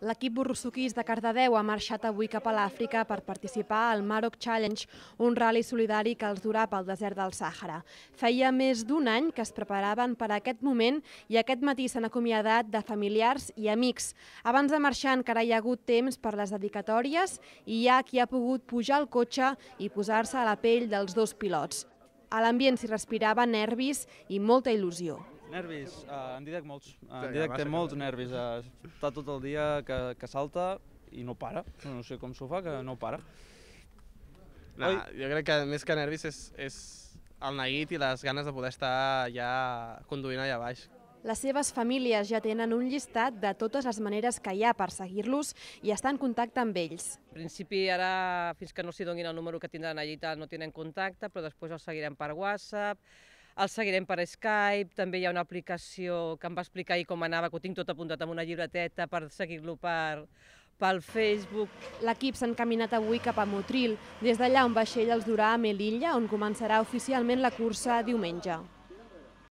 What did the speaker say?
L'equip borrossuquís de Cardedeu ha marxat avui cap a l'Àfrica per participar al Maroc Challenge, un rally solidari que els durà pel desert del Sàhara. Feia més d'un any que es preparaven per a aquest moment i aquest matí s'han acomiadat de familiars i amics. Abans de marxar encara hi ha hagut temps per les dedicatòries i hi ha qui ha pogut pujar al cotxe i posar-se a la pell dels dos pilots. A l'ambient s'hi respirava nervis i molta il·lusió. Nervis, uh, en Didac molts. Uh, en Didac té molts nervis, uh, està tot el dia que, que salta i no para, no, sé com s'ho fa, que no para. No, Oi? jo crec que més que nervis és, és el neguit i les ganes de poder estar ja conduint allà baix. Les seves famílies ja tenen un llistat de totes les maneres que hi ha per seguir-los i estar en contacte amb ells. En principi, ara, fins que no s'hi donin el número que tindran allà no tenen contacte, però després els seguirem per WhatsApp, el seguirem per Skype, també hi ha una aplicació que em va explicar ahir com anava, que ho tinc tot apuntat amb una llibreteta per seguir-lo per, pel Facebook. L'equip s'ha encaminat avui cap a Motril. Des d'allà un vaixell els durà a Melilla, on començarà oficialment la cursa diumenge.